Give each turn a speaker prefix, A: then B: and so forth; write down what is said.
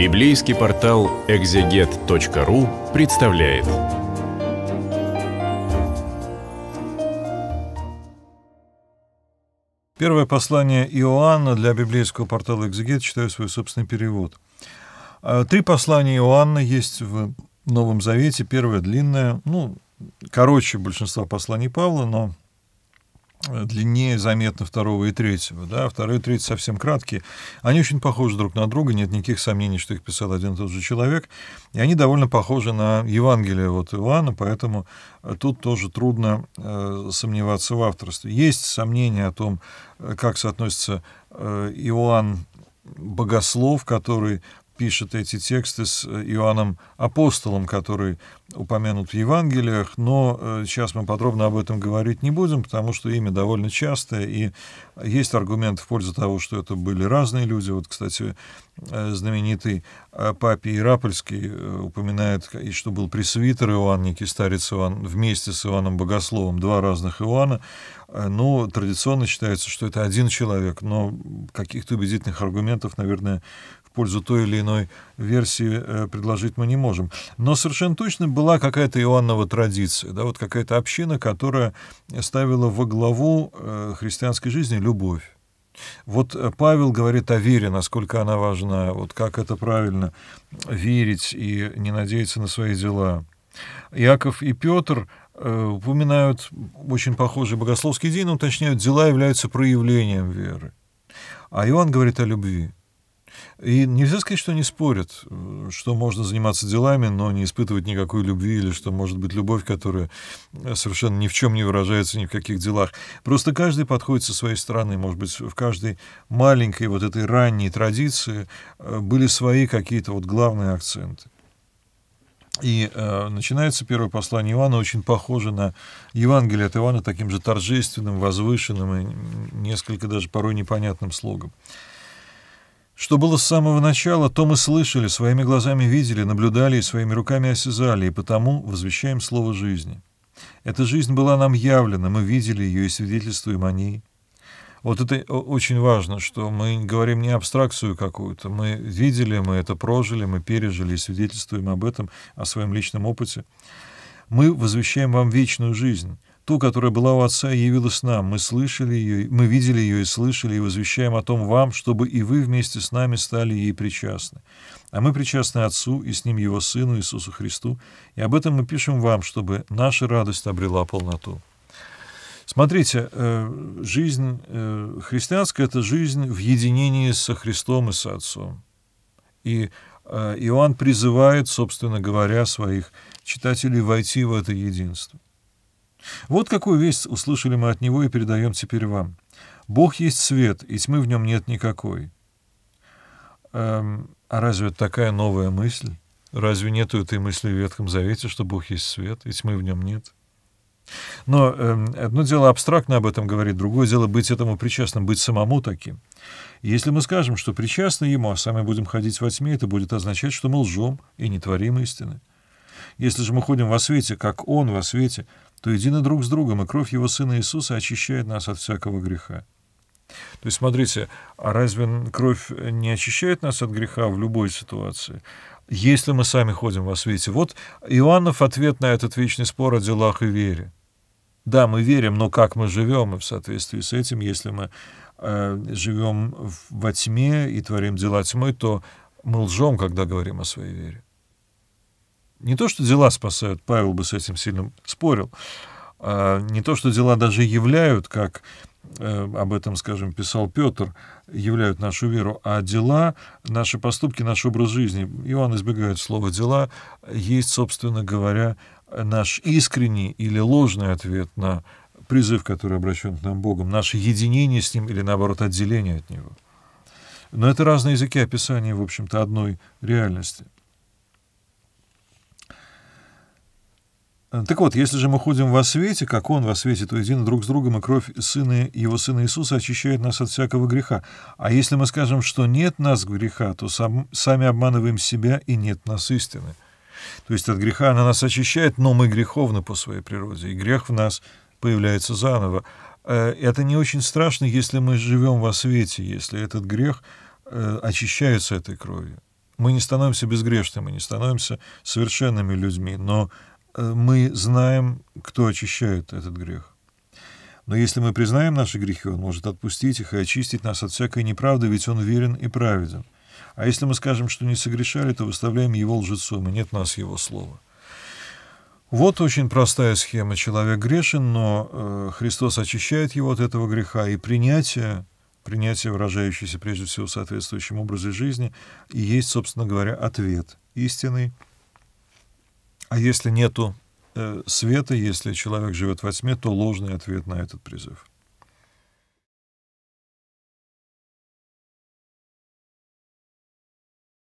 A: Библейский портал экзегет.ру представляет. Первое послание Иоанна для библейского портала «Экзегет» читаю свой собственный перевод. А, три послания Иоанна есть в Новом Завете. Первое длинное, ну, короче большинства посланий Павла, но Э, длиннее заметно второго и третьего. Да? Второй и третий совсем краткие. Они очень похожи друг на друга, нет никаких сомнений, что их писал один и тот же человек. И они довольно похожи на Евангелие вот Иоанна, поэтому э, тут тоже трудно э, сомневаться в авторстве. Есть сомнения о том, э, как соотносится э, Иоанн Богослов, который пишет эти тексты с э, Иоанном Апостолом, который упомянут в Евангелиях, но э, сейчас мы подробно об этом говорить не будем, потому что имя довольно частое, и есть аргумент в пользу того, что это были разные люди. Вот, кстати, э, знаменитый Папий Иерапольский упоминает, что был пресвитер Иоанн, некий старец Иоанн, вместе с Иоанном Богословом, два разных Иоанна. Но традиционно считается, что это один человек, но каких-то убедительных аргументов, наверное, пользу той или иной версии э, предложить мы не можем. Но совершенно точно была какая-то Иоаннова традиция, да, вот какая-то община, которая ставила во главу э, христианской жизни любовь. Вот э, Павел говорит о вере, насколько она важна, вот как это правильно верить и не надеяться на свои дела. Яков и Петр упоминают очень похожий богословский день, но ну, уточняют, дела являются проявлением веры. А Иоанн говорит о любви. И нельзя сказать, что они спорят, что можно заниматься делами, но не испытывать никакой любви, или что может быть любовь, которая совершенно ни в чем не выражается, ни в каких делах. Просто каждый подходит со своей стороны. Может быть, в каждой маленькой вот этой ранней традиции э, были свои какие-то вот главные акценты. И э, начинается первое послание Ивана очень похоже на Евангелие от Ивана таким же торжественным, возвышенным и несколько даже порой непонятным слогом. Что было с самого начала, то мы слышали, своими глазами видели, наблюдали и своими руками осязали, и потому возвещаем слово жизни. Эта жизнь была нам явлена, мы видели ее и свидетельствуем о ней. Вот это очень важно, что мы говорим не абстракцию какую-то. Мы видели, мы это прожили, мы пережили и свидетельствуем об этом, о своем личном опыте. Мы возвещаем вам вечную жизнь. Ту, которая была у отца, явилась нам. Мы слышали ее, мы видели ее и слышали, и возвещаем о том вам, чтобы и вы вместе с нами стали ей причастны. А мы причастны Отцу и с Ним Его Сыну Иисусу Христу, и об этом мы пишем вам, чтобы наша радость обрела полноту. Смотрите, э, жизнь э, христианская — это жизнь в единении со Христом и со Отцом. И э, Иоанн призывает, собственно говоря, своих читателей войти в это единство. Вот какую весть услышали мы от него и передаем теперь вам. Бог есть свет, и тьмы в нем нет никакой. Эм, а разве это такая новая мысль? Разве нету этой мысли в Ветхом Завете, что Бог есть свет, и тьмы в нем нет? Но э, одно дело абстрактно об этом говорить, другое дело быть этому причастным, быть самому таким. если мы скажем, что причастны ему, а сами будем ходить во тьме, это будет означать, что мы лжем и не творим истины. Если же мы ходим во свете, как он во свете, то едины друг с другом, и кровь его Сына Иисуса очищает нас от всякого греха. То есть, смотрите, а разве кровь не очищает нас от греха в любой ситуации? Если мы сами ходим во свете. Вот Иоаннов ответ на этот вечный спор о делах и вере. Да, мы верим, но как мы живем, и в соответствии с этим, если мы э, живем во тьме и творим дела тьмы, то мы лжем, когда говорим о своей вере. Не то, что дела спасают, Павел бы с этим сильно спорил, а не то, что дела даже являют, как э, об этом, скажем, писал Петр, являют нашу веру, а дела, наши поступки, наш образ жизни, Иоанн избегает слова «дела», есть, собственно говоря, наш искренний или ложный ответ на призыв, который обращен к нам Богом, наше единение с Ним или, наоборот, отделение от Него. Но это разные языки описания, в общем-то, одной реальности — Э, так вот, если же мы ходим во свете, как Он во свете, то едины друг с другом, и кровь Сына, Его Сына Иисуса очищает нас от всякого греха. А если мы скажем, что нет нас греха, то сам, сами обманываем себя, и нет нас истины. То есть от греха она нас очищает, но мы греховны по своей природе, и грех в нас появляется заново. Э, это не очень страшно, если мы живем во свете, если этот грех э, очищается этой кровью. Мы не становимся безгрешными, не становимся совершенными людьми, но Э, мы знаем, кто очищает этот грех. Но если мы признаем наши грехи, Он может отпустить их и очистить нас от всякой неправды, ведь Он верен и праведен. А если мы скажем, что не согрешали, то выставляем Его лжецом, и нет нас Его слова. Вот очень простая схема. Человек грешен, но э, Христос очищает его от этого греха, и принятие, принятие, выражающееся прежде всего в соответствующем образе жизни, и есть, собственно говоря, ответ истинный а если нету э, света, если человек живет во тьме, то ложный ответ на этот призыв.